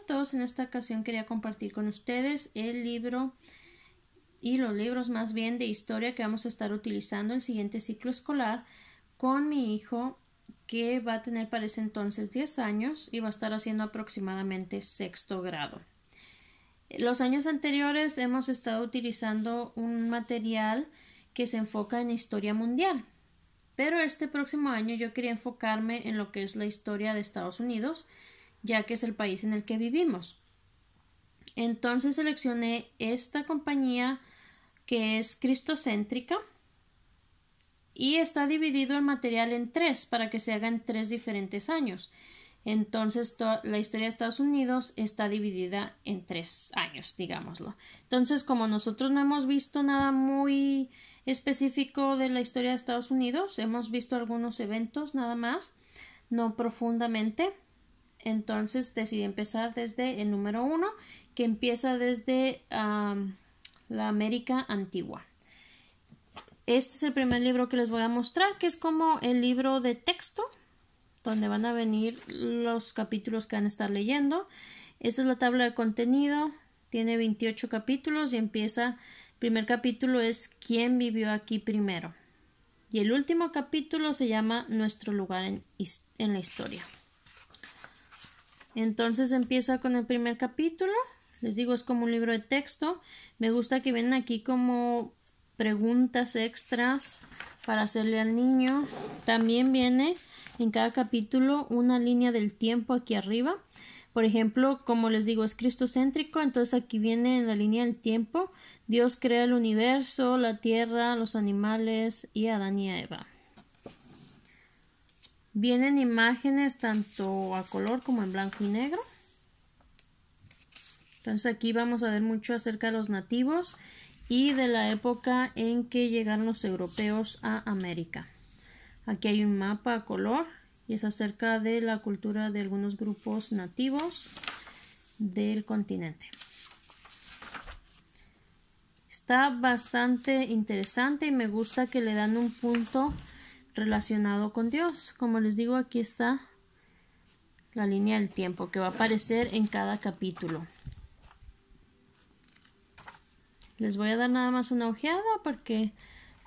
a todos, en esta ocasión quería compartir con ustedes el libro y los libros más bien de historia que vamos a estar utilizando el siguiente ciclo escolar con mi hijo que va a tener para ese entonces 10 años y va a estar haciendo aproximadamente sexto grado. Los años anteriores hemos estado utilizando un material que se enfoca en historia mundial, pero este próximo año yo quería enfocarme en lo que es la historia de Estados Unidos, ya que es el país en el que vivimos. Entonces seleccioné esta compañía que es cristocéntrica y está dividido el material en tres para que se haga en tres diferentes años. Entonces la historia de Estados Unidos está dividida en tres años, digámoslo. Entonces como nosotros no hemos visto nada muy específico de la historia de Estados Unidos, hemos visto algunos eventos nada más, no profundamente. Entonces decidí empezar desde el número uno, que empieza desde la América antigua. Este es el primer libro que les voy a mostrar, que es como el libro de texto, donde van a venir los capítulos que van a estar leyendo. Esa es la tabla de contenido, tiene 28 capítulos y empieza, el primer capítulo es ¿Quién vivió aquí primero? Y el último capítulo se llama Nuestro lugar en la historia. Entonces empieza con el primer capítulo. Les digo, es como un libro de texto. Me gusta que vienen aquí como preguntas extras para hacerle al niño. También viene en cada capítulo una línea del tiempo aquí arriba. Por ejemplo, como les digo, es cristocéntrico, entonces aquí viene en la línea del tiempo. Dios crea el universo, la tierra, los animales y Adán y Eva. Vienen imágenes tanto a color como en blanco y negro. Entonces aquí vamos a ver mucho acerca de los nativos y de la época en que llegaron los europeos a América. Aquí hay un mapa a color y es acerca de la cultura de algunos grupos nativos del continente. Está bastante interesante y me gusta que le dan un punto relacionado con Dios. Como les digo, aquí está la línea del tiempo que va a aparecer en cada capítulo. Les voy a dar nada más una ojeada porque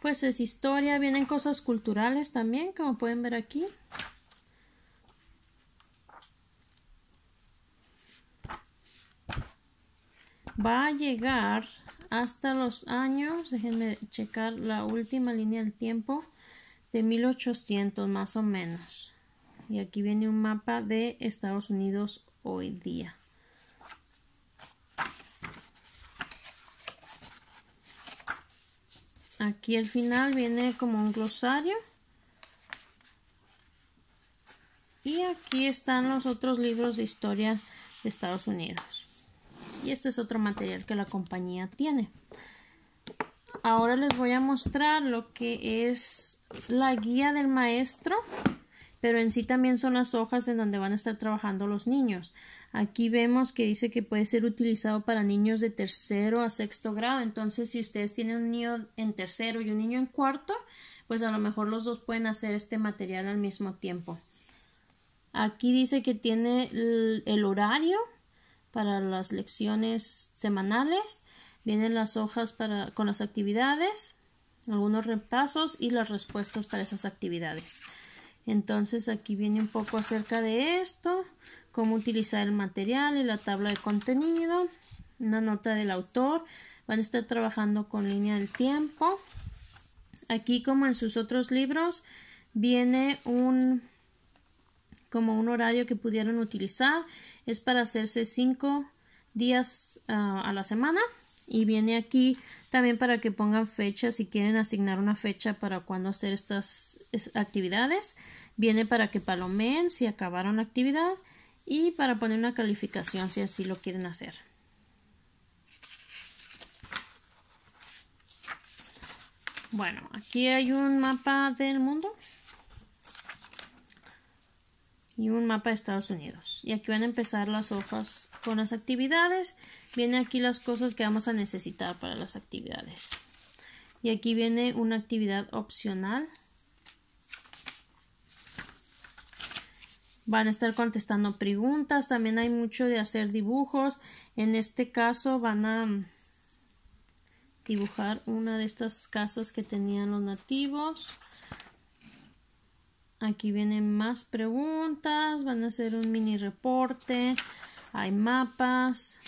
pues es historia, vienen cosas culturales también, como pueden ver aquí. Va a llegar hasta los años, déjenme checar la última línea del tiempo, de 1800 más o menos. Y aquí viene un mapa de Estados Unidos hoy día. Aquí al final viene como un glosario. Y aquí están los otros libros de historia de Estados Unidos. Y este es otro material que la compañía tiene. Ahora les voy a mostrar lo que es la guía del maestro, pero en sí también son las hojas en donde van a estar trabajando los niños. Aquí vemos que dice que puede ser utilizado para niños de tercero a sexto grado. Entonces, si ustedes tienen un niño en tercero y un niño en cuarto, pues a lo mejor los dos pueden hacer este material al mismo tiempo. Aquí dice que tiene el, el horario para las lecciones semanales Vienen las hojas para, con las actividades, algunos repasos y las respuestas para esas actividades. Entonces aquí viene un poco acerca de esto, cómo utilizar el material y la tabla de contenido, una nota del autor, van a estar trabajando con línea del tiempo. Aquí como en sus otros libros viene un como un horario que pudieron utilizar, es para hacerse cinco días ah, a la semana y viene aquí también para que pongan fecha si quieren asignar una fecha para cuando hacer estas actividades viene para que palomeen si acabaron la actividad y para poner una calificación si así lo quieren hacer bueno aquí hay un mapa del mundo y un mapa de Estados Unidos. Y aquí van a empezar las hojas con las actividades. Viene aquí las cosas que vamos a necesitar para las actividades. Y aquí viene una actividad opcional. Van a estar contestando preguntas. También hay mucho de hacer dibujos. En este caso van a dibujar una de estas casas que tenían los nativos. Aquí vienen más preguntas, van a hacer un mini reporte, hay mapas.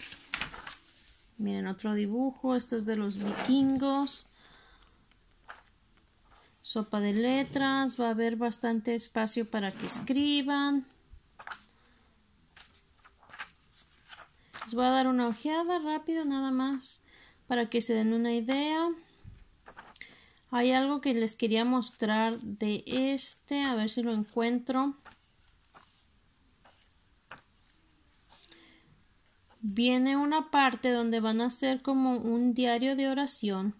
Miren otro dibujo, esto es de los vikingos. Sopa de letras, va a haber bastante espacio para que escriban. Les voy a dar una ojeada rápido nada más para que se den una idea. Hay algo que les quería mostrar de este, a ver si lo encuentro. Viene una parte donde van a hacer como un diario de oración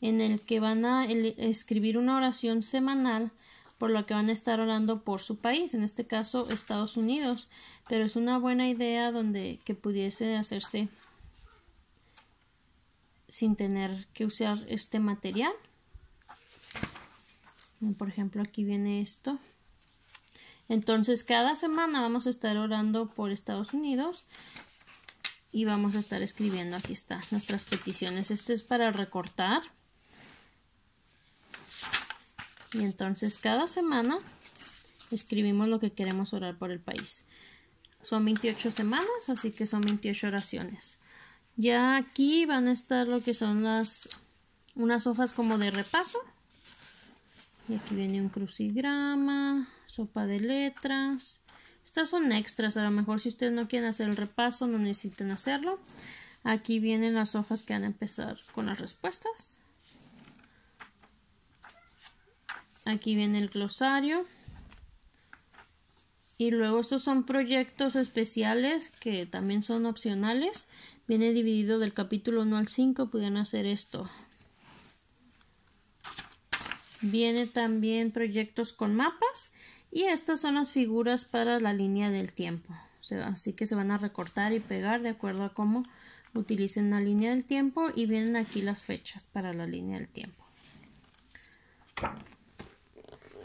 en el que van a escribir una oración semanal por lo que van a estar orando por su país, en este caso Estados Unidos, pero es una buena idea donde que pudiese hacerse sin tener que usar este material. Por ejemplo, aquí viene esto. Entonces, cada semana vamos a estar orando por Estados Unidos y vamos a estar escribiendo, aquí está, nuestras peticiones. Este es para recortar. Y entonces cada semana escribimos lo que queremos orar por el país. Son 28 semanas, así que son 28 oraciones. Ya aquí van a estar lo que son las unas hojas como de repaso y aquí viene un crucigrama, sopa de letras. Estas son extras, a lo mejor si ustedes no quieren hacer el repaso, no necesitan hacerlo. Aquí vienen las hojas que van a empezar con las respuestas. Aquí viene el glosario. Y luego estos son proyectos especiales que también son opcionales. Viene dividido del capítulo 1 al 5, pueden hacer esto. Viene también proyectos con mapas y estas son las figuras para la línea del tiempo. Así que se van a recortar y pegar de acuerdo a cómo utilicen la línea del tiempo y vienen aquí las fechas para la línea del tiempo.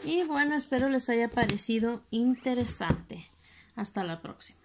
Y bueno, espero les haya parecido interesante. Hasta la próxima.